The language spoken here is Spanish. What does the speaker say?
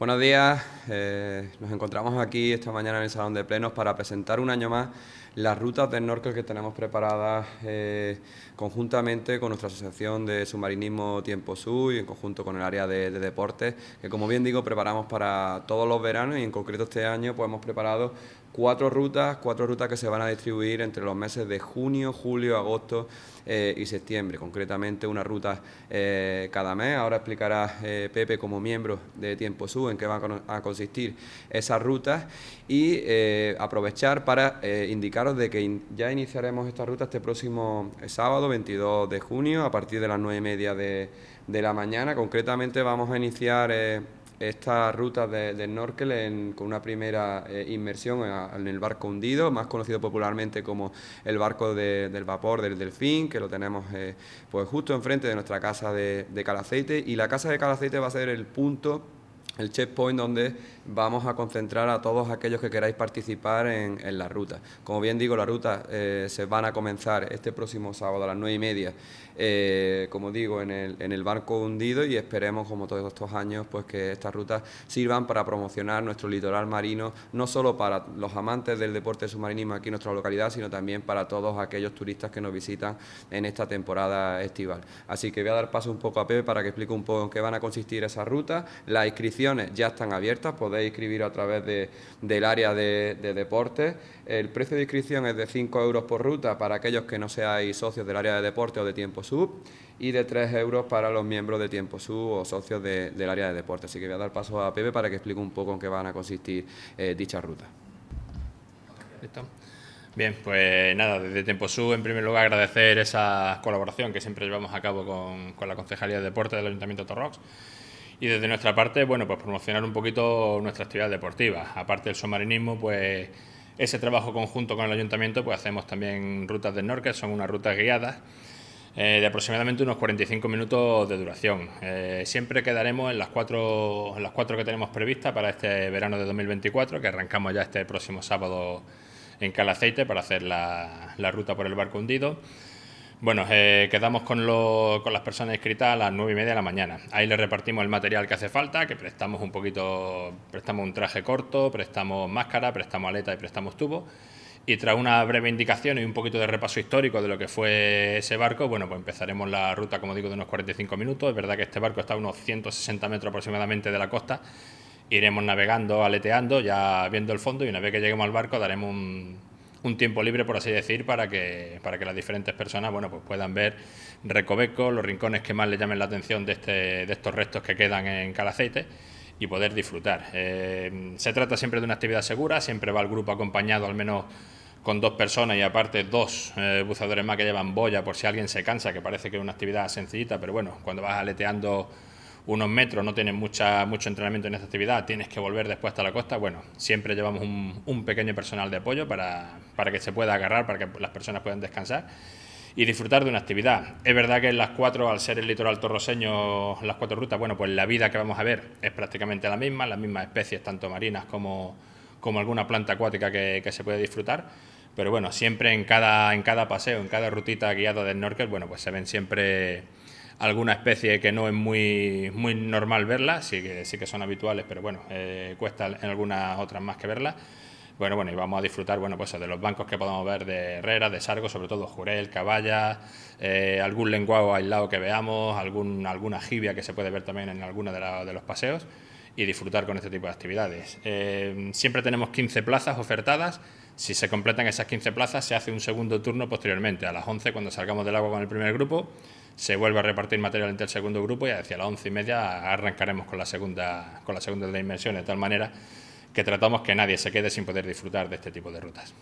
Buenos días, eh, nos encontramos aquí esta mañana en el Salón de Plenos para presentar un año más las rutas de snorkel que tenemos preparadas eh, conjuntamente con nuestra Asociación de Submarinismo Tiempo Sur y en conjunto con el área de, de, deportes, que como bien digo preparamos para todos los veranos y en concreto este año pues hemos preparado cuatro rutas, cuatro rutas que se van a distribuir entre los meses de junio, julio, agosto eh, y septiembre. Concretamente una ruta eh, cada mes. Ahora explicará eh, Pepe como miembro de Tiempo Sub en qué van a consistir esas rutas y aprovechar para indicaros de que ya iniciaremos esta ruta este próximo sábado 22 de junio a partir de las nueve y media de, de la mañana. Concretamente vamos a iniciar esta ruta de, de snorkel con una primera eh, inmersión en, el barco hundido, más conocido popularmente como el barco del vapor del delfín, que lo tenemos eh, pues justo enfrente de nuestra casa de, de Calaceite. Y la casa de Calaceite va a ser el punto el checkpoint donde vamos a concentrar a todos aquellos que queráis participar en, la ruta. Como bien digo, la ruta eh, se van a comenzar este próximo sábado a las nueve y media, eh, como digo, en el, barco hundido y esperemos, como todos estos años, pues que estas rutas sirvan para promocionar nuestro litoral marino, no solo para los amantes del deporte submarino aquí en nuestra localidad, sino también para todos aquellos turistas que nos visitan en esta temporada estival. Así que voy a dar paso un poco a Pepe para que explique un poco en qué van a consistir esas rutas, la inscripción ya están abiertas, podéis inscribir a través de, del área de, deporte El precio de inscripción es de 5 euros por ruta para aquellos que no seáis socios del área de deporte o de tiempo sub y de 3 euros para los miembros de tiempo sub o socios del área de deporte. Así que voy a dar paso a Pepe para que explique un poco en qué van a consistir eh, dichas rutas. Bien, pues nada, desde Tiempo Sub en primer lugar agradecer esa colaboración que siempre llevamos a cabo con, con la Concejalía de Deporte del Ayuntamiento de Torrox y desde nuestra parte, bueno, pues promocionar un poquito nuestra actividad deportiva. Aparte del submarinismo, pues ese trabajo conjunto con el ayuntamiento, pues hacemos también rutas de snorkel, son unas rutas guiadas. Eh, de aproximadamente unos 45 minutos de duración. Eh, siempre quedaremos en las, cuatro, las cuatro que tenemos previstas para este verano de 2024, que arrancamos ya este próximo sábado en Calaceite para hacer la, la ruta por el barco hundido. Bueno, eh, quedamos con, las personas inscritas a las nueve y media de la mañana. Ahí les repartimos el material que hace falta, que prestamos un poquito, prestamos un traje corto, prestamos máscara, prestamos aleta y prestamos tubo. Y tras una breve indicación y un poquito de repaso histórico de lo que fue ese barco, bueno, pues empezaremos la ruta, como digo, de unos 45 minutos. Es verdad que este barco está a unos 160 metros aproximadamente de la costa. Iremos navegando, aleteando, ya viendo el fondo y una vez que lleguemos al barco daremos un, un tiempo libre, por así decir, para que, para que las diferentes personas bueno, pues puedan ver recovecos, los rincones que más les llamen la atención de, este, de estos restos que quedan en Calaceite y poder disfrutar. Eh, se trata siempre de una actividad segura, siempre va el grupo acompañado al menos con dos personas y aparte dos eh, buzadores más que llevan boya por si alguien se cansa, que parece que es una actividad sencillita, pero bueno, cuando vas aleteando unos metros, no tienes mucha, mucho entrenamiento en esta actividad, tienes que volver después hasta la costa, bueno, siempre llevamos un, un pequeño personal de apoyo para, para que se pueda agarrar, para que las personas puedan descansar y disfrutar de una actividad. Es verdad que en las cuatro, al ser el litoral torroseño, las cuatro rutas, bueno, pues la vida que vamos a ver es prácticamente la misma, las mismas especies, tanto marinas como, como alguna planta acuática que, se puede disfrutar. Pero bueno, siempre en cada, en cada paseo, en cada rutita guiada del snorkel, bueno, pues se ven siempre alguna especie que no es muy, muy normal verla, sí que, sí que son habituales, pero bueno, eh, cuesta en algunas otras más que verla... Bueno, bueno, y vamos a disfrutar, bueno, pues de los bancos que podamos ver de Herrera, de Sargo, sobre todo Jurel, Caballa, eh, algún lenguado aislado que veamos, algún, alguna jibia que se puede ver también en alguno de los paseos y disfrutar con este tipo de actividades. Eh, siempre tenemos 15 plazas ofertadas. Si se completan esas 15 plazas, se hace un segundo turno posteriormente. A las 11, cuando salgamos del agua con el primer grupo, se vuelve a repartir material entre el segundo grupo y hacia las 11 y media arrancaremos con la segunda, con la segunda de inmersión, de tal manera que tratamos que nadie se quede sin poder disfrutar de este tipo de rutas.